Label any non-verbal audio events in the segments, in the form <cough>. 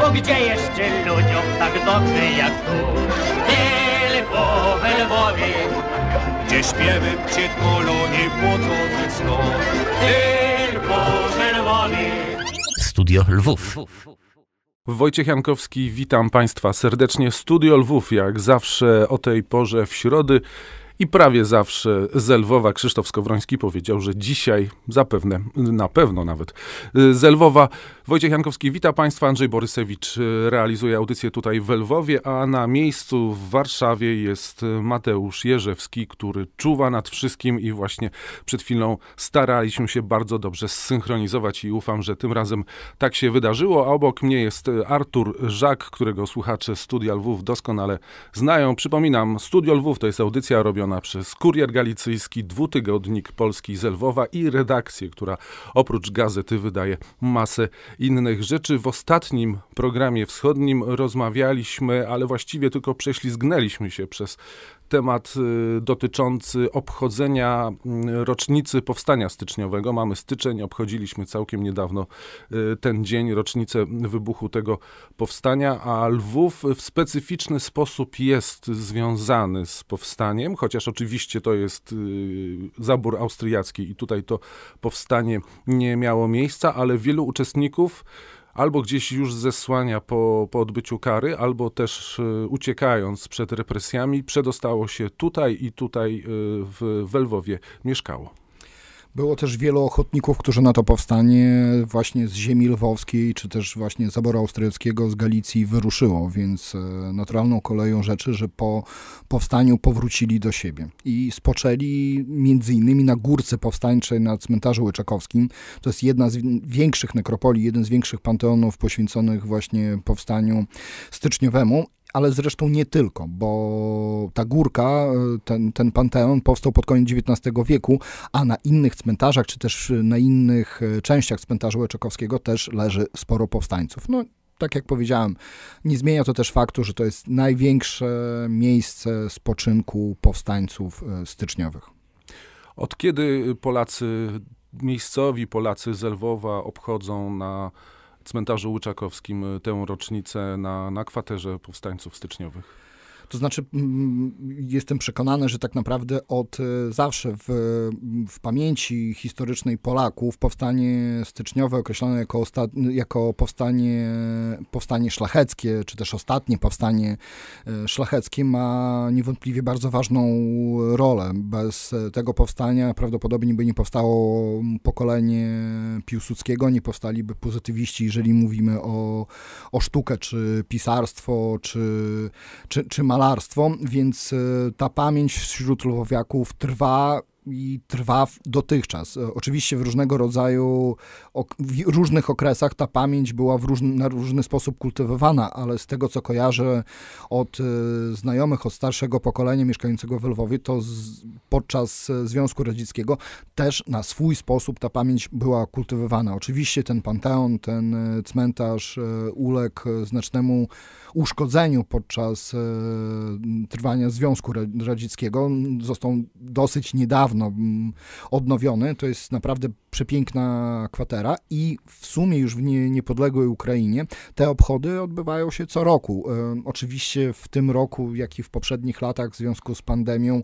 Bo gdzie jeszcze ludziom tak dobrze jak tu? Tylko we Lwowie, gdzie śpiewy przed kolonie płodzą ze snu. Tylko we Lwowie. Studio Lwów. Wojciech Jankowski, witam Państwa serdecznie. Studio Lwów, jak zawsze o tej porze w środy. I prawie zawsze z Lwowa Krzysztof Skowroński powiedział, że dzisiaj zapewne, na pewno nawet, y, z Lwowa Wojciech Jankowski wita Państwa, Andrzej Borysewicz y, realizuje audycję tutaj w Lwowie, a na miejscu w Warszawie jest Mateusz Jerzewski, który czuwa nad wszystkim i właśnie przed chwilą staraliśmy się bardzo dobrze zsynchronizować i ufam, że tym razem tak się wydarzyło, a obok mnie jest Artur Żak, którego słuchacze Studia Lwów doskonale znają. Przypominam, Studio Lwów to jest audycja robiona przez Kurier Galicyjski, dwutygodnik Polski z Lwowa i redakcję, która oprócz gazety wydaje masę innych rzeczy. W ostatnim programie wschodnim rozmawialiśmy, ale właściwie tylko prześlizgnęliśmy się przez temat y, dotyczący obchodzenia mm, rocznicy powstania styczniowego. Mamy styczeń, obchodziliśmy całkiem niedawno y, ten dzień, rocznicę wybuchu tego powstania, a Lwów w specyficzny sposób jest związany z powstaniem, chociaż oczywiście to jest y, zabór austriacki i tutaj to powstanie nie miało miejsca, ale wielu uczestników albo gdzieś już zesłania po, po odbyciu kary, albo też e, uciekając przed represjami, przedostało się tutaj i tutaj e, w Lwowie mieszkało. Było też wielu ochotników, którzy na to powstanie właśnie z ziemi lwowskiej, czy też właśnie zabora austriackiego z Galicji wyruszyło, więc e, naturalną koleją rzeczy, że po powstaniu powrócili do siebie. I spoczęli między innymi na górce powstańczej na cmentarzu Łyczakowskim. To jest jedna z większych nekropolii, jeden z większych panteonów poświęconych właśnie powstaniu styczniowemu ale zresztą nie tylko, bo ta górka, e, ten, ten panteon powstał pod koniec XIX wieku, a na innych cmentarzach, czy też na innych e, częściach cmentarza Łeczekowskiego też leży sporo powstańców. No, tak jak powiedziałem, nie zmienia to też faktu, że to jest największe miejsce spoczynku powstańców e, styczniowych. Od kiedy Polacy, miejscowi Polacy z Lwowa obchodzą na cmentarzu łyczakowskim y, tę rocznicę na, na kwaterze powstańców styczniowych. To znaczy, mm, jestem przekonany, że tak naprawdę od e, zawsze w, mm, w pamięci historycznej Polaków powstanie styczniowe określone jako, jako powstanie, powstanie szlacheckie, czy też ostatnie powstanie e, szlacheckie ma niewątpliwie bardzo ważną rolę. Bez e, tego powstania prawdopodobnie by nie powstało pokolenie Piłsudskiego, nie powstaliby pozytywiści, jeżeli mówimy o, o sztukę, czy pisarstwo, czy, czy, czy ma malarstwo, więc e, ta pamięć wśród Lwowiaków trwa i trwa dotychczas. E, oczywiście w różnego rodzaju, w różnych okresach ta pamięć była w różny, na różny sposób kultywowana, ale z tego co kojarzę od e, znajomych, od starszego pokolenia mieszkającego w Lwowie, to z, podczas e, Związku Radzieckiego też na swój sposób ta pamięć była kultywowana. Oczywiście ten panteon, ten cmentarz uległ znacznemu uszkodzeniu podczas trwania Związku Radzieckiego. Został dosyć niedawno niedawno mm, odnowiony. To jest naprawdę przepiękna kwatera i w sumie już w nie, niepodległej Ukrainie te obchody odbywają się co roku. E, oczywiście w tym roku, jak i w poprzednich latach w związku z pandemią,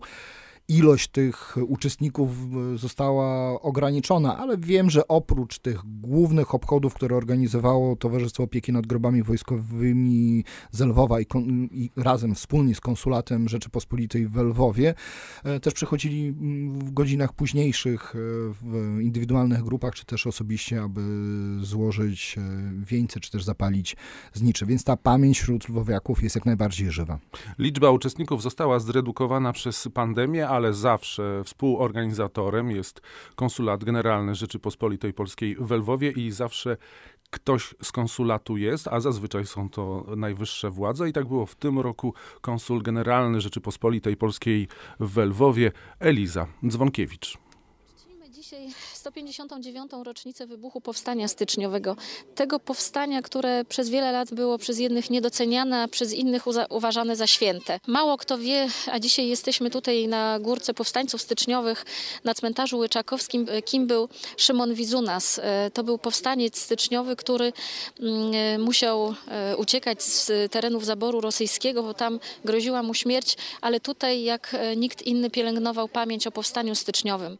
ilość tych uczestników e, została ograniczona, ale wiem, że oprócz tych głównych obchodów, które organizowało Towarzystwo Opieki nad Grobami Wojskowymi z Lwowa i, i razem wspólnie z konsulatem Rzeczypospolitej w Lwowie, e, też przychodzili w godzinach późniejszych e, w indywidualnych grupach, czy też osobiście, aby złożyć wieńce, czy też zapalić znicze. Więc ta pamięć wśród lwowiaków jest jak najbardziej żywa. Liczba uczestników została zredukowana przez pandemię, ale zawsze współorganizatorem jest Konsulat Generalny Rzeczypospolitej Polskiej w Lwowie i zawsze ktoś z konsulatu jest, a zazwyczaj są to najwyższe władze. I tak było w tym roku konsul generalny Rzeczypospolitej Polskiej w Lwowie, Eliza Dzwonkiewicz dzisiaj 159. rocznicę wybuchu Powstania Styczniowego. Tego powstania, które przez wiele lat było przez jednych niedoceniane, a przez innych uważane za święte. Mało kto wie, a dzisiaj jesteśmy tutaj na Górce Powstańców Styczniowych na cmentarzu Łyczakowskim, e, kim był Szymon Wizunas. E, to był powstaniec styczniowy, który mm, e, musiał uciekać z terenów zaboru rosyjskiego, bo tam groziła mu śmierć, ale tutaj jak nikt inny pielęgnował pamięć o powstaniu styczniowym.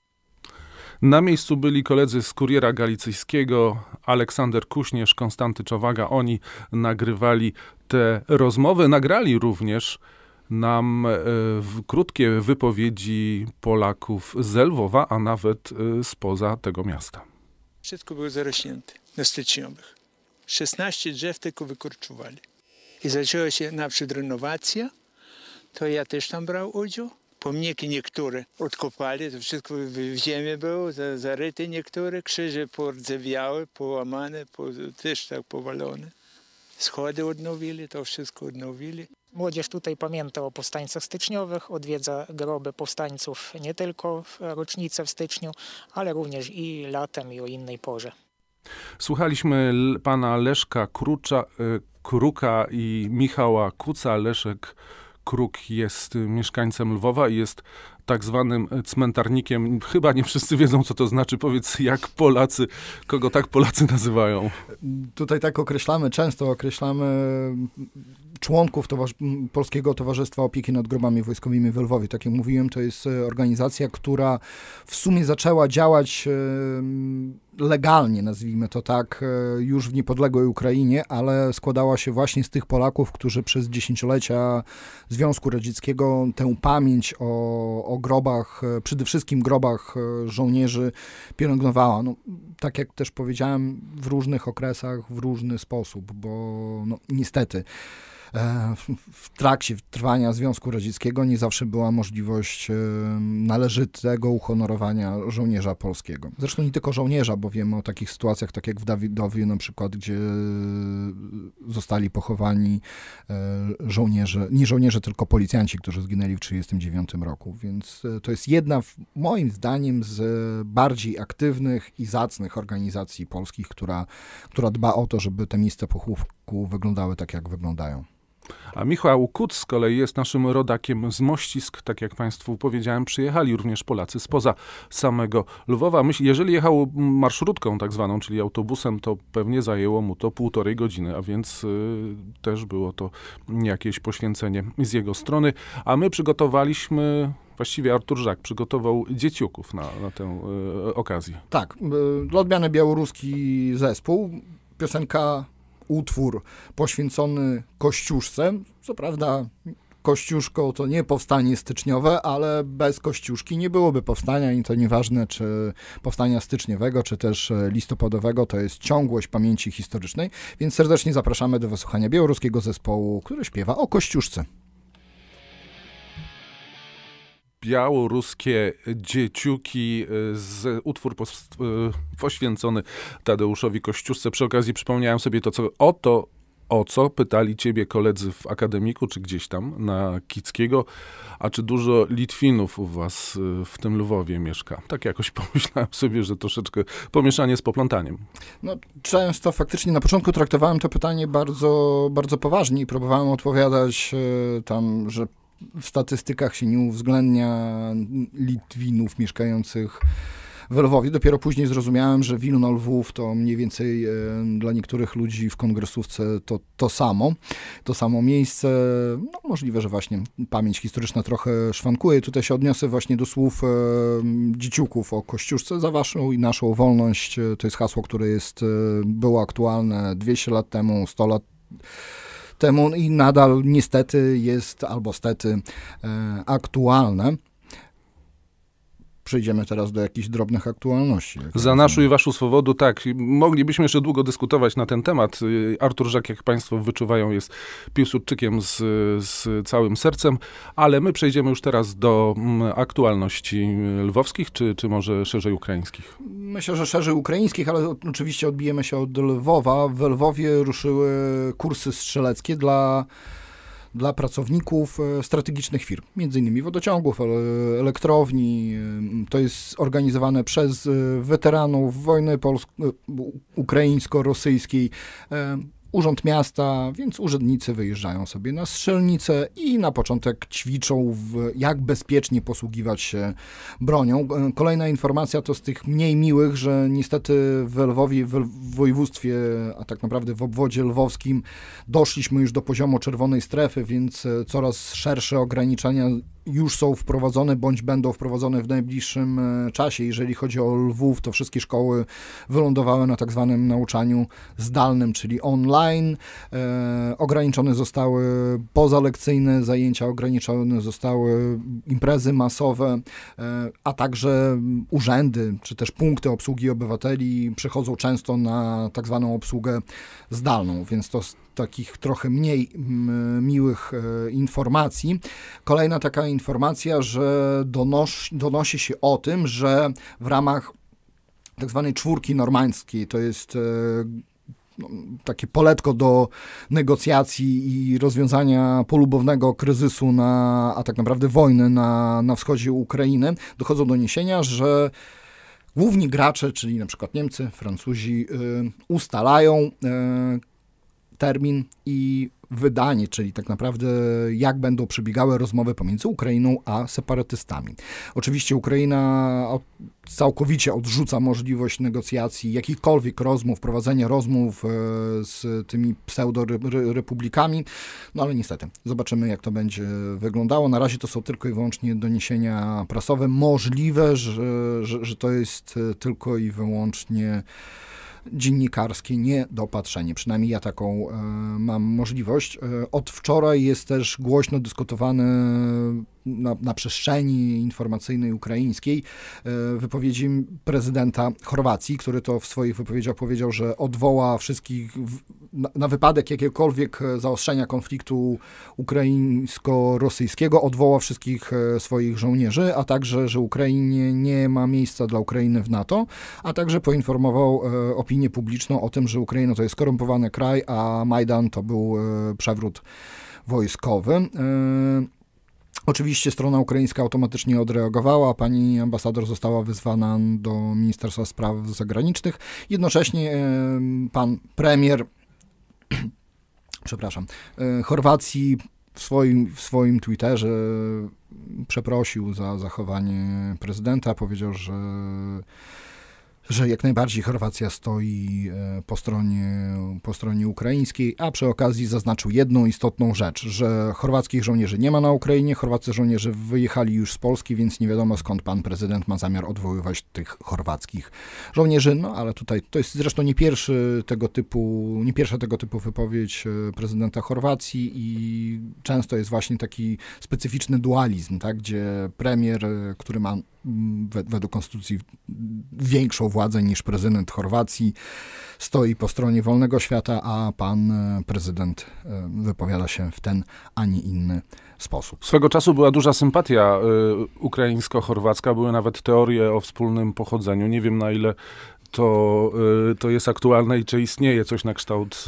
Na miejscu byli koledzy z Kuriera Galicyjskiego, Aleksander Kuśnierz, Konstanty Czowaga. Oni nagrywali te rozmowy. Nagrali również nam e, krótkie wypowiedzi Polaków z Lwowa, a nawet e, spoza tego miasta. Wszystko było zarośnięte na styczniowych. 16 drzew tylko wykorczowali. I zaczęła się naprzód renowacja, to ja też tam brał udział pomniki niektóre odkopali, to wszystko w ziemi było, zaryte niektóre, krzyże pordzewiały, połamane, po, też tak powalone. Schody odnowili, to wszystko odnowili. Młodzież tutaj pamięta o powstańcach styczniowych, odwiedza groby powstańców nie tylko w rocznicę w styczniu, ale również i latem i o innej porze. Słuchaliśmy pana Leszka Krucza, e, Kruka i Michała Kuca. Leszek Kruk jest mieszkańcem Lwowa i jest tak zwanym cmentarnikiem. Chyba nie wszyscy wiedzą, co to znaczy. Powiedz, jak Polacy, kogo tak Polacy nazywają? Tutaj tak określamy, często określamy członków towarz Polskiego Towarzystwa Opieki nad Grobami Wojskowymi w Lwowie. Tak jak mówiłem, to jest e, organizacja, która w sumie zaczęła działać e, legalnie, nazwijmy to tak, e, już w niepodległej Ukrainie, ale składała się właśnie z tych Polaków, którzy przez dziesięciolecia Związku Radzieckiego tę pamięć o, o grobach, przede wszystkim grobach żołnierzy pielęgnowała. No, tak jak też powiedziałem, w różnych okresach, w różny sposób, bo no, niestety w trakcie trwania Związku Radzieckiego nie zawsze była możliwość e, należytego uhonorowania żołnierza polskiego. Zresztą nie tylko żołnierza, bo wiemy o takich sytuacjach, tak jak w Dawidowie na przykład, gdzie e, zostali pochowani e, żołnierze, nie żołnierze, tylko policjanci, którzy zginęli w 1939 roku. Więc to jest jedna, moim zdaniem, z bardziej aktywnych i zacnych organizacji polskich, która, która dba o to, żeby te miejsca pochówku wyglądały tak, jak wyglądają. A Michał Kut z kolei jest naszym rodakiem z Mościsk. Tak jak Państwu powiedziałem, przyjechali również Polacy spoza samego Lwowa. Myśl, jeżeli jechał marszrutką tak zwaną, czyli autobusem, to pewnie zajęło mu to półtorej godziny, a więc y, też było to jakieś poświęcenie z jego strony. A my przygotowaliśmy właściwie Artur Żak przygotował dzieciuków na, na tę y, okazję. Tak, y, odmiany białoruski zespół, piosenka utwór poświęcony Kościuszce. Co prawda Kościuszko to nie powstanie styczniowe, ale bez Kościuszki nie byłoby powstania i to nieważne, czy powstania styczniowego, czy też e, listopadowego, to jest ciągłość pamięci historycznej, więc serdecznie zapraszamy do wysłuchania białoruskiego zespołu, który śpiewa o Kościuszce białoruskie dzieciuki e, z utwór e, poświęcony Tadeuszowi Kościuszce. Przy okazji przypomniałem sobie to, co o to, o co pytali ciebie koledzy w akademiku, czy gdzieś tam na Kickiego, a czy dużo Litwinów u was e, w tym Lwowie mieszka? Tak jakoś <laughs> pomyślałem sobie, że troszeczkę pomieszanie z poplątaniem. No, często faktycznie na początku traktowałem to pytanie bardzo, bardzo poważnie i próbowałem odpowiadać tam, że w statystykach się nie uwzględnia Litwinów mieszkających w Lwowie. Dopiero później zrozumiałem, że Wilno Lwów to mniej więcej e, dla niektórych ludzi w kongresówce to, to samo, to samo miejsce. No, możliwe, że właśnie pamięć historyczna trochę szwankuje. Tutaj się odniosę właśnie do słów e, dzieciuków o Kościuszce za waszą i naszą wolność. E, to jest hasło, które jest, e, było aktualne 200 lat temu, 100 lat temu i nadal niestety jest albo stety e, aktualne przejdziemy teraz do jakichś drobnych aktualności. Jak Za naszą i waszą swobodu, tak. Moglibyśmy jeszcze długo dyskutować na ten temat. Y, Artur Żak, jak państwo wyczuwają, jest piłsudczykiem z, z całym sercem, ale my przejdziemy już teraz do mm, aktualności lwowskich, czy, czy może szerzej ukraińskich? Myślę, że szerzej ukraińskich, ale oczywiście odbijemy się od Lwowa. W Lwowie ruszyły kursy strzeleckie dla dla pracowników e, strategicznych firm, między innymi wodociągów, e, elektrowni. E, to jest organizowane przez weteranów wojny polsko-ukraińsko-rosyjskiej. Urząd Miasta, więc urzędnicy wyjeżdżają sobie na strzelnicę i na początek ćwiczą, w, jak bezpiecznie posługiwać się bronią. E, kolejna informacja to z tych mniej miłych, że niestety w Lwowie, w województwie, a tak naprawdę w obwodzie lwowskim, doszliśmy już do poziomu czerwonej strefy, więc e, coraz szersze ograniczenia już są wprowadzone bądź będą wprowadzone w najbliższym e, czasie. Jeżeli chodzi o Lwów, to wszystkie szkoły wylądowały na tak zwanym nauczaniu zdalnym, czyli online. E, ograniczone zostały pozalekcyjne zajęcia, ograniczone zostały imprezy masowe, e, a także urzędy czy też punkty obsługi obywateli przechodzą często na tak zwaną obsługę zdalną, więc to takich trochę mniej mm, miłych e, informacji. Kolejna taka informacja, że donos, donosi się o tym, że w ramach tak zwanej czwórki normańskiej, to jest e, no, takie poletko do negocjacji i rozwiązania polubownego kryzysu, na, a tak naprawdę wojny na, na wschodzie Ukrainy, dochodzą doniesienia, że główni gracze, czyli na przykład Niemcy, Francuzi, e, ustalają termin i wydanie, czyli tak naprawdę jak będą przebiegały rozmowy pomiędzy Ukrainą a separatystami. Oczywiście Ukraina całkowicie odrzuca możliwość negocjacji, jakichkolwiek rozmów, prowadzenia rozmów e, z tymi pseudorepublikami, no ale niestety, zobaczymy jak to będzie wyglądało. Na razie to są tylko i wyłącznie doniesienia prasowe. Możliwe, że, że, że to jest tylko i wyłącznie dziennikarskie niedopatrzenie. Przynajmniej ja taką e, mam możliwość. E, od wczoraj jest też głośno dyskutowany na, na przestrzeni informacyjnej ukraińskiej e, wypowiedzi prezydenta Chorwacji, który to w swoich wypowiedziach powiedział, że odwoła wszystkich na, na wypadek jakiegokolwiek zaostrzenia konfliktu ukraińsko-rosyjskiego, odwoła wszystkich e, swoich żołnierzy, a także, że Ukrainie nie ma miejsca dla Ukrainy w NATO, a także poinformował e, opinię publiczną o tym, że Ukraina to jest skorumpowany kraj, a Majdan to był przewrót wojskowy. Oczywiście strona ukraińska automatycznie odreagowała, pani ambasador została wezwana do Ministerstwa Spraw Zagranicznych. Jednocześnie pan premier, <clears throat> przepraszam, e, Chorwacji w swoim, w swoim Twitterze przeprosił za zachowanie prezydenta, powiedział, że że jak najbardziej Chorwacja stoi e, po stronie, po stronie ukraińskiej, a przy okazji zaznaczył jedną istotną rzecz, że chorwackich żołnierzy nie ma na Ukrainie, chorwaccy żołnierze wyjechali już z Polski, więc nie wiadomo skąd pan prezydent ma zamiar odwoływać tych chorwackich żołnierzy, no ale tutaj to jest zresztą nie pierwszy tego typu, nie pierwsza tego typu wypowiedź e, prezydenta Chorwacji i często jest właśnie taki specyficzny dualizm, tak, gdzie premier, e, który ma mm, według konstytucji większą władzę niż prezydent Chorwacji, stoi po stronie wolnego świata, a pan e, prezydent e, wypowiada się w ten, a nie inny sposób. Swego czasu była duża sympatia e, ukraińsko-chorwacka, były nawet teorie o wspólnym pochodzeniu. Nie wiem na ile to, to jest aktualne i czy istnieje coś na kształt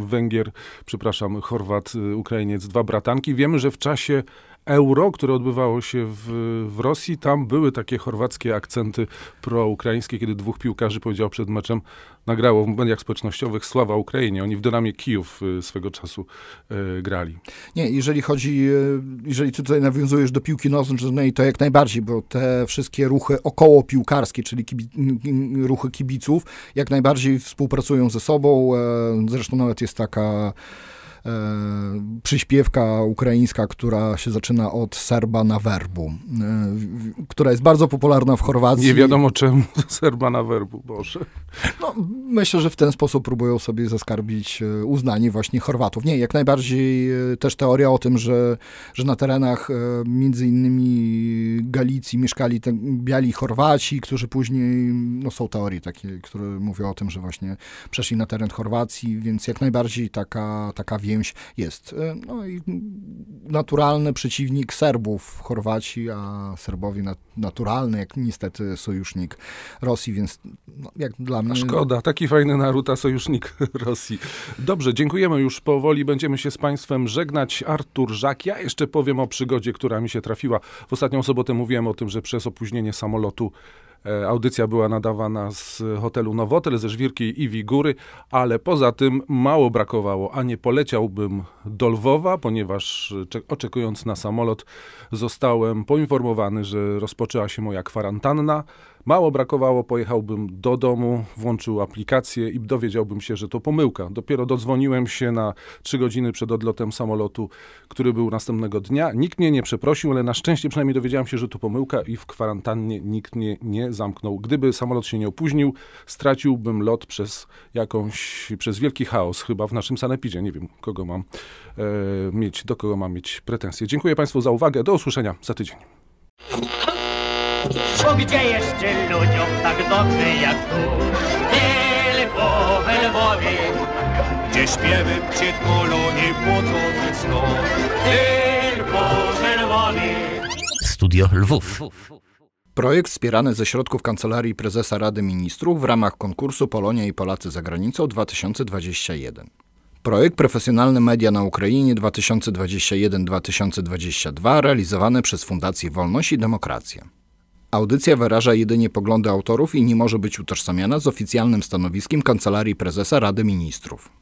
Węgier, przepraszam, Chorwat, Ukrainiec, dwa bratanki. Wiemy, że w czasie euro, które odbywało się w, w Rosji, tam były takie chorwackie akcenty proukraińskie, kiedy dwóch piłkarzy powiedział przed meczem, nagrało w mediach społecznościowych sława Ukrainie. Oni w Dynamie Kijów y, swego czasu y, grali. Nie, jeżeli chodzi, y, jeżeli ty tutaj nawiązujesz do piłki nożnej, to jak najbardziej, bo te wszystkie ruchy około piłkarskie, czyli kibi ruchy kibiców, jak najbardziej współpracują ze sobą. E, zresztą nawet jest taka E, przyśpiewka ukraińska, która się zaczyna od Serba na werbu, e, która jest bardzo popularna w Chorwacji. Nie wiadomo czemu Serba na werbu, Boże. No, myślę, że w ten sposób próbują sobie zaskarbić e, uznanie właśnie Chorwatów. Nie, jak najbardziej też teoria o tym, że, że na terenach między innymi Galicji mieszkali te biali Chorwaci, którzy później, no są teorie takie, które mówią o tym, że właśnie przeszli na teren Chorwacji, więc jak najbardziej taka, taka więź kimś jest. E, no i naturalny przeciwnik Serbów, Chorwaci, a Serbowie naturalny, jak niestety sojusznik Rosji, więc no, jak dla mnie... Szkoda, taki fajny naród, a sojusznik <laughs> Rosji. Dobrze, dziękujemy już powoli, będziemy się z Państwem żegnać. Artur Żak, ja jeszcze powiem o przygodzie, która mi się trafiła. W ostatnią sobotę mówiłem o tym, że przez opóźnienie samolotu E, audycja była nadawana z hotelu Nowotel, ze Żwirki i Wigury, ale poza tym mało brakowało, a nie poleciałbym do Lwowa, ponieważ e, oczekując na samolot zostałem poinformowany, że rozpoczęła się moja kwarantanna. Mało brakowało, pojechałbym do domu, włączył aplikację i dowiedziałbym się, że to pomyłka. Dopiero dodzwoniłem się na trzy godziny przed odlotem samolotu, który był następnego dnia. Nikt mnie nie przeprosił, ale na szczęście przynajmniej dowiedziałem się, że to pomyłka i w kwarantannie nikt mnie nie zamknął. Gdyby samolot się nie opóźnił, straciłbym lot przez jakąś, przez wielki chaos chyba w naszym sanepidzie. Nie wiem, kogo mam e, mieć, do kogo mam mieć pretensje. Dziękuję Państwu za uwagę. Do usłyszenia za tydzień. Gdzie jeszcze ludziom tak dobrze jak tu? Tylko Lwowie, gdzie śpiewy przy tmulu i płocą ze snu. Lwowie. Studio Lwów. Projekt wspierany ze środków Kancelarii Prezesa Rady Ministrów w ramach konkursu Polonia i Polacy za granicą 2021. Projekt Profesjonalne Media na Ukrainie 2021-2022 realizowany przez Fundację Wolność i Demokracja. Audycja wyraża jedynie poglądy autorów i nie może być utożsamiana z oficjalnym stanowiskiem Kancelarii Prezesa Rady Ministrów.